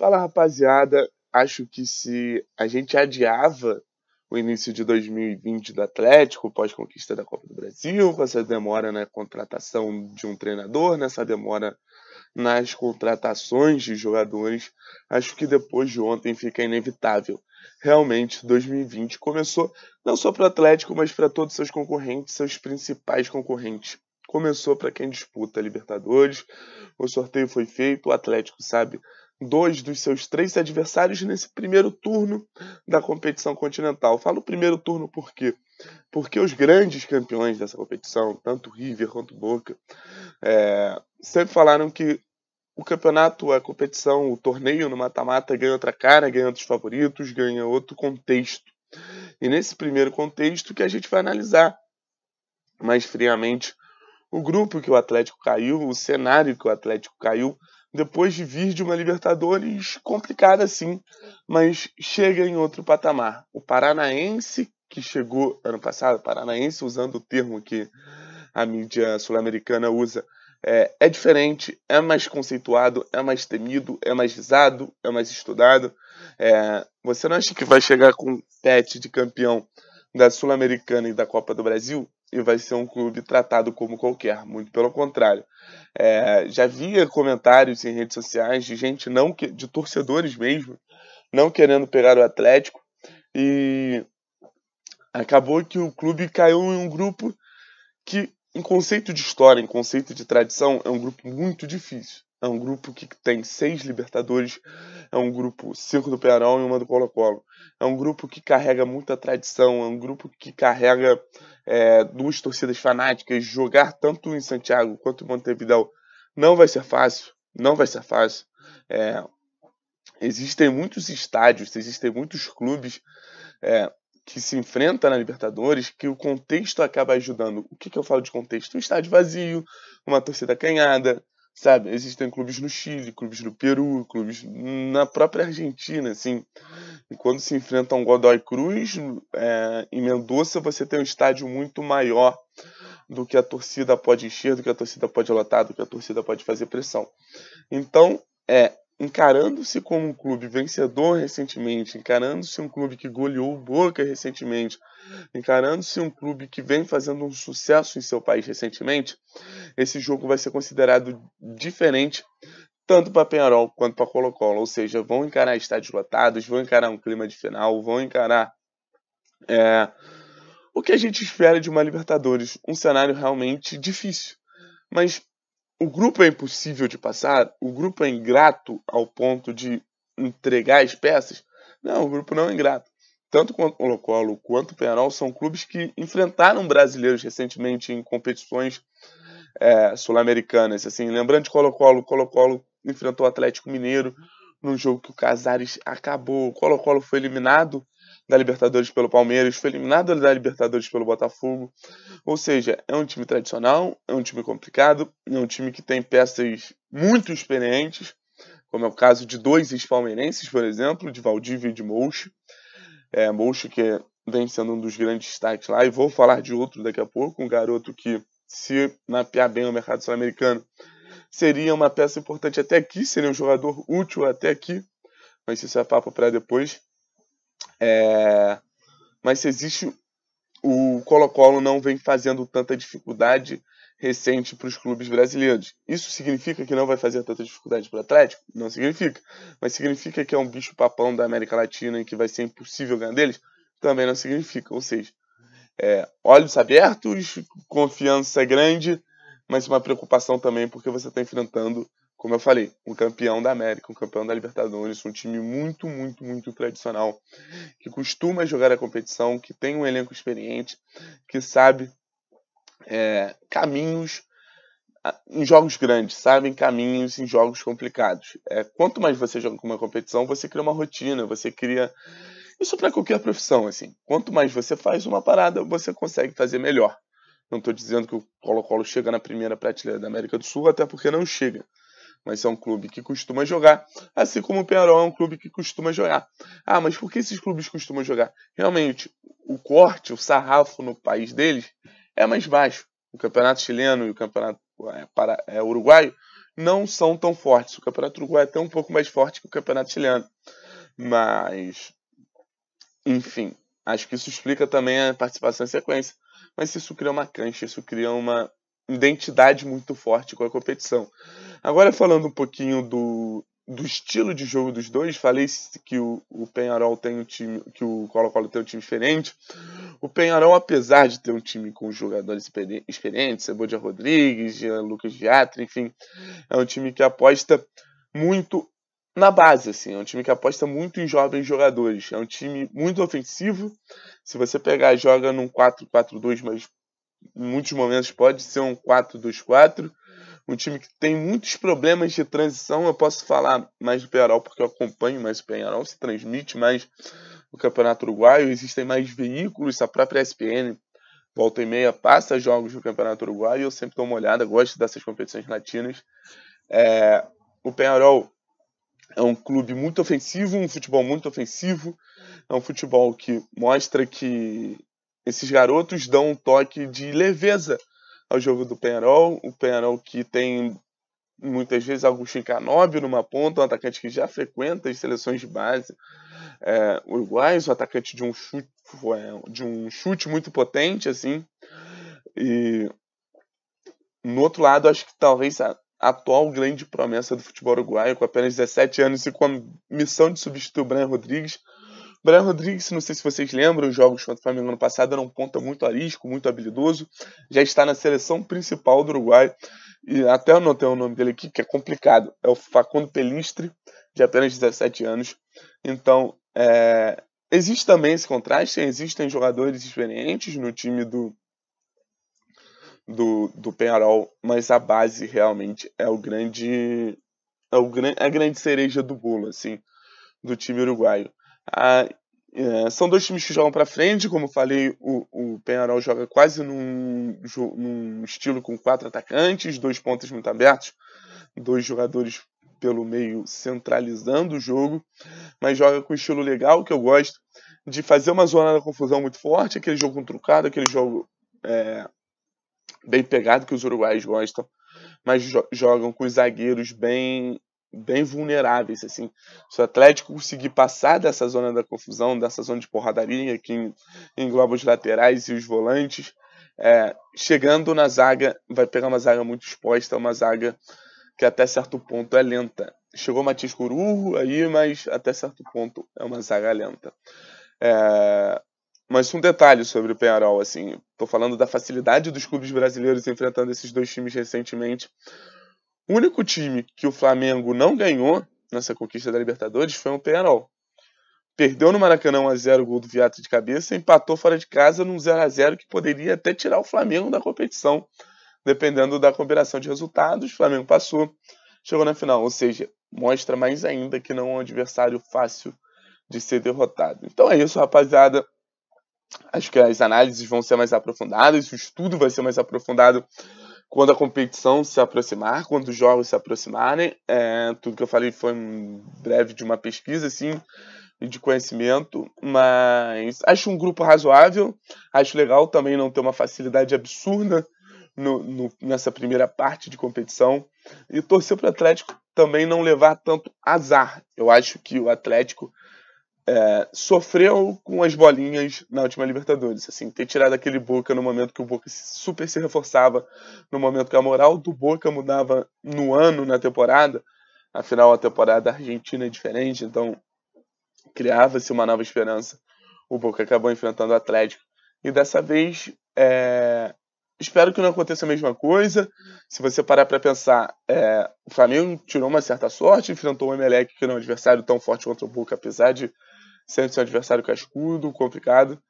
Fala rapaziada, acho que se a gente adiava o início de 2020 do Atlético, pós-conquista da Copa do Brasil, com essa demora na contratação de um treinador, nessa demora nas contratações de jogadores, acho que depois de ontem fica inevitável. Realmente, 2020 começou não só para o Atlético, mas para todos seus concorrentes, seus principais concorrentes. Começou para quem disputa a Libertadores, o sorteio foi feito, o Atlético sabe dois dos seus três adversários nesse primeiro turno da competição continental. Falo primeiro turno por quê? Porque os grandes campeões dessa competição, tanto River quanto Boca, é, sempre falaram que o campeonato, a competição, o torneio no mata-mata ganha outra cara, ganha outros favoritos, ganha outro contexto. E nesse primeiro contexto que a gente vai analisar mais friamente o grupo que o Atlético caiu, o cenário que o Atlético caiu, depois de vir de uma Libertadores complicada sim, mas chega em outro patamar. O Paranaense, que chegou ano passado, Paranaense, usando o termo que a mídia sul-americana usa, é, é, diferente, é mais conceituado, é mais temido, é mais visado, é mais estudado. É, você não acha que vai chegar com o Tete de campeão da Sul-Americana e da Copa do Brasil? e vai ser um clube tratado como qualquer, muito pelo contrário. É, já havia comentários em redes sociais de gente não que, de torcedores mesmo, não querendo pegar o Atlético e acabou que o clube caiu em um grupo que, em conceito de história, em conceito de tradição, é um grupo muito difícil. É um grupo que tem seis Libertadores, é um grupo cinco do Pearão e uma do Colo-Colo. É um grupo que carrega muita tradição, é um grupo que carrega é, duas torcidas fanáticas. Jogar tanto em Santiago quanto em Montevideo não vai ser fácil, não vai ser fácil. É, existem muitos estádios, existem muitos clubes é, que se enfrentam na Libertadores que o contexto acaba ajudando. O que, que eu falo de contexto? Um estádio vazio, uma torcida canhada, sabe? Existem clubes no Chile, clubes no Peru, clubes na própria Argentina, assim. E quando se enfrenta um Godoy Cruz, é, em Mendoza você tem um estádio muito maior do que a torcida pode encher, do que a torcida pode lotar, do que a torcida pode fazer pressão. Então, é, encarando-se como um clube vencedor recentemente, encarando-se um clube que goleou o Boca recentemente, encarando-se um clube que vem fazendo um sucesso em seu país recentemente, esse jogo vai ser considerado diferente tanto para Penarol quanto para Colo-Colo, ou seja, vão encarar estádios lotados, vão encarar um clima de final, vão encarar é, o que a gente espera de uma Libertadores, um cenário realmente difícil. Mas o grupo é impossível de passar? O grupo é ingrato ao ponto de entregar as peças? Não, o grupo não é ingrato. Tanto o Colo-Colo quanto o Penarol são clubes que enfrentaram brasileiros recentemente em competições é, sul-americanas. Assim, lembrando de Colo-Colo, Colo-Colo enfrentou o Atlético Mineiro num jogo que o Casares acabou. O Colo-Colo foi eliminado da Libertadores pelo Palmeiras, foi eliminado da Libertadores pelo Botafogo. Ou seja, é um time tradicional, é um time complicado, é um time que tem peças muito experientes, como é o caso de dois ex-palmeirenses, por exemplo, de Valdívia e de Moucho. É, que vem sendo um dos grandes destaques lá, e vou falar de outro daqui a pouco, um garoto que, se mapear bem o mercado sul-americano, seria uma peça importante até aqui, seria um jogador útil até aqui, mas isso é papo para depois. É... Mas se existe. O Colo-Colo não vem fazendo tanta dificuldade recente para os clubes brasileiros. Isso significa que não vai fazer tanta dificuldade para o Atlético? Não significa. Mas significa que é um bicho papão da América Latina e que vai ser impossível ganhar deles? Também não significa. Ou seja, é, olhos abertos, confiança grande, mas uma preocupação também porque você está enfrentando como eu falei, um campeão da América, um campeão da Libertadores, um time muito, muito, muito tradicional, que costuma jogar a competição, que tem um elenco experiente, que sabe é, caminhos em jogos grandes, sabem caminhos em jogos complicados. É, quanto mais você joga com uma competição, você cria uma rotina, você cria. Isso para qualquer profissão, assim. Quanto mais você faz uma parada, você consegue fazer melhor. Não estou dizendo que o Colo-Colo chega na primeira prateleira da América do Sul, até porque não chega mas é um clube que costuma jogar, assim como o Penarol é um clube que costuma jogar. Ah, mas por que esses clubes costumam jogar? Realmente, o corte, o sarrafo no país deles é mais baixo. O campeonato chileno e o campeonato é, para, é, uruguaio não são tão fortes. O campeonato uruguaio é até um pouco mais forte que o campeonato chileno. Mas, enfim, acho que isso explica também a participação em sequência. Mas isso cria uma cancha, isso cria uma identidade muito forte com a competição. Agora, falando um pouquinho do, do estilo de jogo dos dois, falei que o, o Penharol tem um time, que o Colo-Colo tem um time diferente. O Penharol, apesar de ter um time com jogadores experientes, Cebodia Rodrigues, Lucas Viatra, enfim, é um time que aposta muito na base, assim, é um time que aposta muito em jovens jogadores. É um time muito ofensivo. Se você pegar, joga num 4-4-2, mas em muitos momentos pode ser um 4-2-4. Um time que tem muitos problemas de transição. Eu posso falar mais do Penharol porque eu acompanho mais o Penharol, se transmite mais o Campeonato Uruguaio. Existem mais veículos, a própria SPN volta e meia passa jogos do Campeonato Uruguaio. Eu sempre dou uma olhada, gosto dessas competições latinas. É, o Penharol é um clube muito ofensivo, um futebol muito ofensivo. É um futebol que mostra que esses garotos dão um toque de leveza ao jogo do Penarol. O Penarol que tem muitas vezes Agostinho Canóbio numa ponta, um atacante que já frequenta as seleções de base é, uruguais, um atacante de um, chute, é, de um chute muito potente, assim. E no outro lado, acho que talvez a atual grande promessa do futebol uruguaio, com apenas 17 anos e com a missão de substituir o Brian Rodrigues, Brian Rodrigues, não sei se vocês lembram, os jogos contra o Flamengo ano passado era um ponta muito arisco, muito habilidoso. Já está na seleção principal do Uruguai. E até eu notei o nome dele aqui, que é complicado. É o Facundo Pelistre, de apenas 17 anos. Então, é... existe também esse contraste. Existem jogadores experientes no time do, do, do Penharol, mas a base realmente é o grande. É o, a grande cereja do bolo, assim, do time uruguaio. A, é, são dois times que jogam para frente, como falei, o, o Penharol joga quase num, num, estilo com quatro atacantes, dois pontos muito abertos, dois jogadores pelo meio centralizando o jogo, mas joga com um estilo legal que eu gosto, de fazer uma zona da confusão muito forte, aquele jogo com trucado, aquele jogo é, bem pegado que os uruguais gostam, mas jo jogam com os zagueiros bem bem vulneráveis. assim. Se o Atlético conseguir passar dessa zona da confusão, dessa zona de porradaria que engloba os laterais e os volantes, é, chegando na zaga, vai pegar uma zaga muito exposta, uma zaga que até certo ponto é lenta. Chegou Matias Corujo aí, mas até certo ponto é uma zaga lenta. É, mas um detalhe sobre o Penarol, assim, tô falando da facilidade dos clubes brasileiros enfrentando esses dois times recentemente. O único time que o Flamengo não ganhou nessa conquista da Libertadores foi o um Penarol. Perdeu no Maracanã 1x0 o gol do Viato de cabeça, empatou fora de casa num 0x0 que poderia até tirar o Flamengo da competição, dependendo da combinação de resultados. O Flamengo passou, chegou na final, ou seja, mostra mais ainda que não é um adversário fácil de ser derrotado. Então é isso, rapaziada. Acho que as análises vão ser mais aprofundadas, o estudo vai ser mais aprofundado quando a competição se aproximar, quando os jogos se aproximarem. É, tudo que eu falei foi um breve de uma pesquisa, assim, de conhecimento, mas acho um grupo razoável, acho legal também não ter uma facilidade absurda no, no, nessa primeira parte de competição, e torcer para o Atlético também não levar tanto azar. Eu acho que o Atlético é, sofreu com as bolinhas na última Libertadores. Assim, ter tirado aquele Boca no momento que o Boca super se reforçava, no momento que a moral do Boca mudava no ano, na temporada. Afinal, a temporada argentina é diferente, então criava-se uma nova esperança. O Boca acabou enfrentando o Atlético. E dessa vez, é... espero que não aconteça a mesma coisa. Se você parar para pensar, é... o Flamengo tirou uma certa sorte, enfrentou o Emelec, que não é um adversário tão forte contra o Boca, apesar de sendo seu é adversário cascudo, complicado.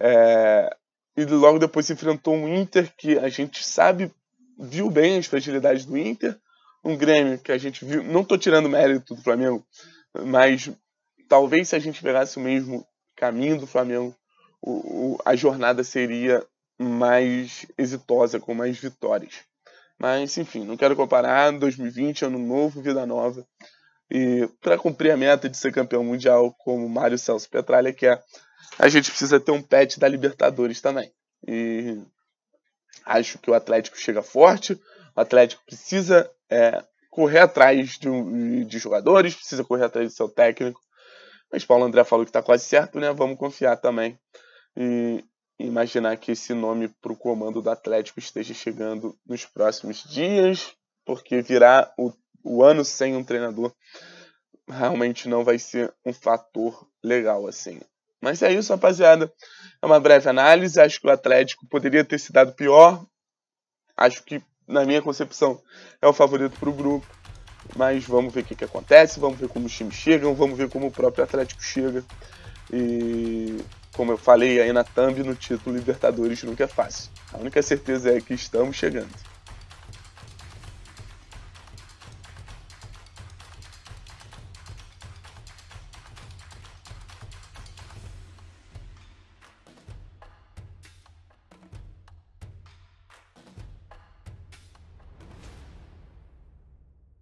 É, e logo depois enfrentou um Inter que a gente sabe, viu bem as fragilidades do Inter. Um Grêmio que a gente viu, não estou tirando mérito do Flamengo, mas talvez se a gente pegasse o mesmo caminho do Flamengo, o, o, a jornada seria mais exitosa, com mais vitórias. Mas enfim, não quero comparar. 2020, ano novo, vida nova. E para cumprir a meta de ser campeão mundial, como Mário Celso Petralha quer, é, a gente precisa ter um pet da Libertadores também. E acho que o Atlético chega forte, o Atlético precisa é, correr atrás de, de, jogadores, precisa correr atrás do seu técnico. Mas Paulo André falou que está quase certo, né? Vamos confiar também e imaginar que esse nome para o comando do Atlético esteja chegando nos próximos dias, porque virá o o ano sem um treinador realmente não vai ser um fator legal assim. Mas é isso, rapaziada. É uma breve análise. Acho que o Atlético poderia ter se dado pior. Acho que, na minha concepção, é o favorito para o grupo. Mas vamos ver o que, que acontece. Vamos ver como os times chegam. Vamos ver como o próprio Atlético chega. E como eu falei aí na thumb, no título Libertadores nunca é fácil. A única certeza é que estamos chegando.